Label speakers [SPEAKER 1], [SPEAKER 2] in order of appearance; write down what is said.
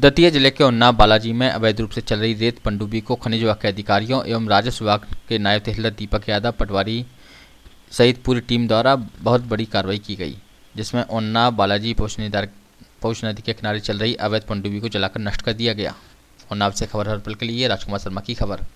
[SPEAKER 1] दतिया जिले के उन्नाव बालाजी में अवैध रूप से चल रही रेत पंडुबी को खनिज विभाग के अधिकारियों एवं राजस्व विभाग के नायब तहसीलदार दीपक यादव पटवारी सहित पूरी टीम द्वारा बहुत बड़ी कार्रवाई की गई जिसमें उन्नाव बालाजी पौष नदी के किनारे चल रही अवैध पंडुबी को जलाकर नष्ट कर दिया गया उन्नाव से खबर हर पल के लिए राजकुमार शर्मा की खबर